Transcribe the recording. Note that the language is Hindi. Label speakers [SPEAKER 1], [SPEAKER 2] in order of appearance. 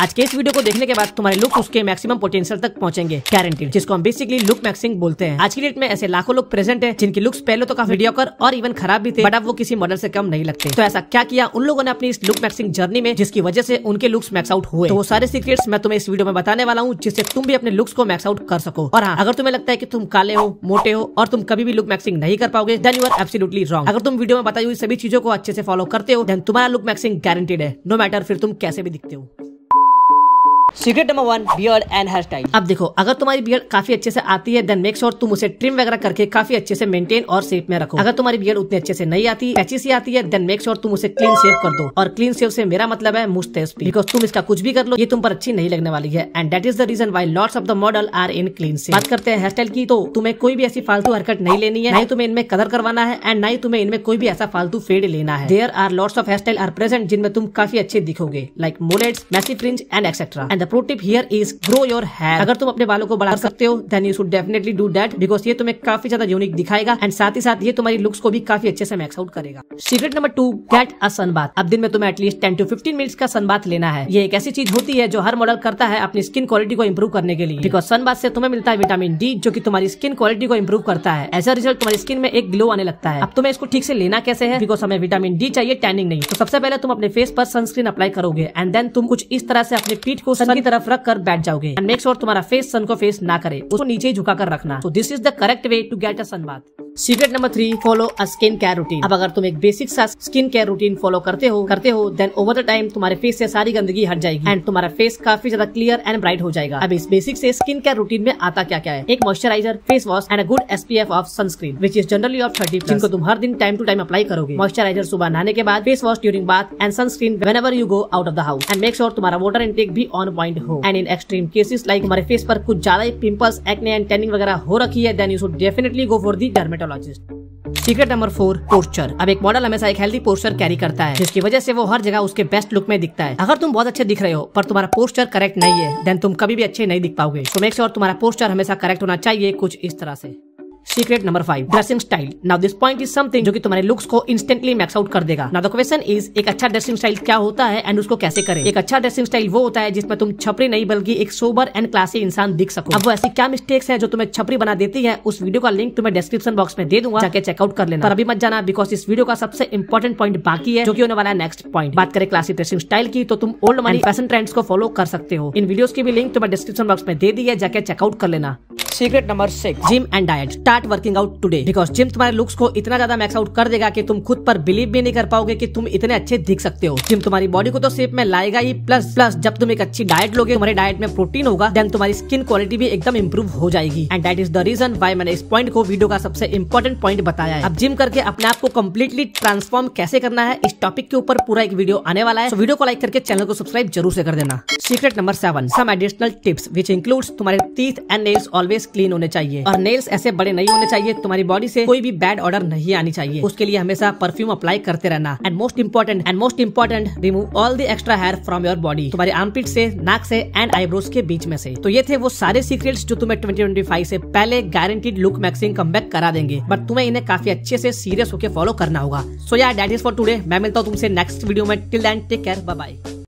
[SPEAKER 1] आज के इस वीडियो को देखने के बाद तुम्हारे लुक उसके मैक्सिमम पोटेंशियल तक पहुंचेंगे गारंटीड जिसको हम बेसिकली लुक मैक्सिंग बोलते हैं आज की डेट में ऐसे लाखों लोग प्रेजेंट है जिनकी लुक्स पहले तो काफी कर और इवन खराब भी थे बट अब वो किसी मॉडल से कम नहीं लगते तो ऐसा क्या किया उन लोगों ने अपनी इस लुक मैक्सिंग जर्नी में जिसकी वजह से उनके लुक्स मैक्स आउट हुए तो वो सारे सीक्रेट्स मैं तुम्हें इस वीडियो में बताने वाला हूँ जिससे तुम भी अपने लुक्स को मैक्स आउट कर सको और हाँ अगर तुम्हें लगता है की तुम काले हो मोटे हो और तुम कभी भी लुक मैक्सिंग नहीं कर पाओगे then you are absolutely wrong अगर तुम वीडियो में बताई हुई सभी चीजों को अच्छे से फॉलो करते हो देन तुम्हारा लुक मैक्सिंग गारंटेड है नो मैटर फिर तुम कैसे भी दिखते हो secret number one beard and hair style अब देखो अगर तुम्हारी बियर्ड काफी अच्छे से आती है देन मेक श्योर तुम उसे ट्रिम वगैरह करके काफी अच्छे से मेंटेन और सेफ में रखो अगर तुम्हारी बियर्ड उतने अच्छे से नहीं आती अच्छी सी आती है देन मेक श्योर तुम उसे क्लीन सेव कर दो और क्लीन सेव से मेरा मतलब है मुश्तेस बिकॉज तुम इसका कुछ भी कर लो ये तुम पर अच्छी नहीं लगने वाली है and that is the reason why lots of the model are in clean shave बात करते हैं हेयर स्टाइल की तो तुम्हें कोई भी ऐसी फालतू हरकट नहीं लेनी है नहीं तुम्हें इनमें कदर करवाना है एंड ना ही तुम्हें इनमें कोई भी ऐसा फालतू फेड लेना है there are lots of hair style are present जिनमें तुम काफी अच्छे दिखोगे like mullets messy fringe and etcetera and pro tip here is grow your hair अगर तुम अपने बालों को बढ़ा सकते हो then you should definitely do that because ये तुम्हें काफी ज्यादा यूनिक दिखाएगा एंड साथ ही साथ ये तुम्हारी लुक्स को भी काफी अच्छे से मैक्स आउट करेगा secret number two get a sun अब दिन में तुम्हें at least ten to fifteen minutes का सन बात लेना है ये एक ऐसी चीज होती है जो हर मॉडल करता है अपनी स्किन क्वालिटी को इम्प्रूव करने के लिए बिकॉज सन बात से तुम्हें मिलता है विटामिन डी जो की तुम्हारी स्किन क्वालिटी को इम्प्रूव करता है एज अ रिजल्ट तुम्हारी स्किन में एक ग्लो आने लगता है अब तुम्हें इसको ठीक से लेना कैसे है बिकॉज हमें विटामिन डी चाहिए टैनिंग नहीं तो सबसे पहले तुम अपने फेस पर सनस्क्रीन अप्लाई करोगे एंड देन तुम कुछ इस तरह से अपने पीठ को सन सन की तरफ रख कर बैठ जाओगे एंड और तुम्हारा फेस सन को फेस ना करे उसको नीचे झुका कर रखना this is the correct way to get a bath secret number three follow a skin care routine अब अगर तुम एक बेसिक सा स्किन केयर रूटीन फॉलो करते हो करते हो देन ओवर द टाइम तुम्हारे फेस से सारी गंदगी हट जाएगी एंड तुम्हारा फेस काफी ज्यादा क्लियर एंड ब्राइट हो जाएगा अब इस बेसिक से स्किन केयर रूटीन में आता क्या क्या है एक moisturiser face wash and good S P F of sunscreen which is generally of thirty जिनको तुम हर दिन टाइम टू टाइम अप्लाई करोगे मॉइस्चराइजर सुबह नहाने के बाद face wash during bath and sunscreen whenever you go out of the house and make sure तुम्हारा वाटर इंटेक भी ऑन पॉइंट हो and in extreme cases like हमारे फेस पर कुछ ज्यादा ही पिंपल्स एक्ने एंड टेनिंग वगैरह हो रखी है then you should definitely go for the dermatology cardiologist secret number four posture अब एक मॉडल हमेशा एक हेल्दी पोस्चर कैरी करता है जिसकी वजह से वो हर जगह उसके बेस्ट लुक में दिखता है अगर तुम बहुत अच्छे दिख रहे हो पर तुम्हारा पोस्चर करेक्ट नहीं है देन तुम कभी भी अच्छे नहीं दिख पाओगे तो मेक श्योर तुम्हारा पोस्चर हमेशा करेक्ट होना चाहिए कुछ इस तरह से secret number five dressing style now this point is something जो कि तुम्हारे लुक्स को इंस्टेंटली मैक्स आउट कर देगा नाउ द क्वेश्चन इज एक अच्छा ड्रेसिंग स्टाइल क्या होता है एंड उसको कैसे करें एक अच्छा ड्रेसिंग स्टाइल वो होता है जिसमें तुम छपरी नहीं बल्कि एक सोबर एंड क्लासी इंसान दिख सको अब वो ऐसी क्या मिस्टेक्स है जो तुम्हें छपरी बना देती है उस वीडियो का लिंक तुम्हें डिस्क्रिप्शन बॉक्स में दे दूंगा जाके चेकआउट कर लेना पर अभी मत जाना बिकॉज इस वीडियो का सबसे इंपॉर्टेंट पॉइंट बाकी है जो की होने वाला है नेक्स्ट पॉइंट बात करें क्लासी ड्रेसिंग स्टाइल की तो तुम ओल्ड मनी फैशन ट्रेंड्स को फॉलो कर सकते हो इन वीडियोस की भी लिंक तुम्हें डिस्क्रिप्शन बॉक्स में दे दी है जाके चेकआउट कर लेना secret number six gym and diet start working out today because gym तुम्हारे लुक्स को इतना ज्यादा मैक्स आउट कर देगा कि तुम खुद पर बिलीव भी नहीं कर पाओगे कि तुम इतने अच्छे दिख सकते हो जिम तुम्हारी बॉडी को तो शेप में लाएगा ही प्लस प्लस जब तुम एक अच्छी डाइट लोगे तुम्हारे डाइट में प्रोटीन होगा देन तुम्हारी स्किन क्वालिटी भी एकदम इम्प्रूव हो जाएगी and that is the reason why मैंने इस पॉइंट को वीडियो का सबसे इम्पोर्टेंट पॉइंट बताया है अब जिम करके अपने आप को कम्प्लीटली ट्रांसफॉर्म कैसे करना है इस टॉपिक के ऊपर पूरा एक वीडियो आने वाला है वीडियो को लाइक करके चैनल को सब्सक्राइब जरूर से कर देना secret number seven some additional tips which includes तुम्हारे teeth and nails always clean होने चाहिए और नेल्स ऐसे बड़े नहीं होने चाहिए तुम्हारी बॉडी से कोई भी बैड ऑर्डर नहीं आनी चाहिए उसके लिए हमेशा परफ्यूम अप्लाई करते रहना and most important and most important remove all the extra hair from your body तुम्हारे आर्मपिट से नाक से एंड आईब्रोज के बीच में से तो ये थे वो सारे सीक्रेट्स जो तुम्हें ट्वेंटी ट्वेंटी फाइव से पहले guaranteed look maxing come back करा देंगे बट तुम्हें इन्हें काफी अच्छे से सीरियस होकर फॉलो करना होगा सो या डैट इज फॉर टुडे मैं मिलता हूँ तुमसे नेक्स्ट वीडियो में till then take care bye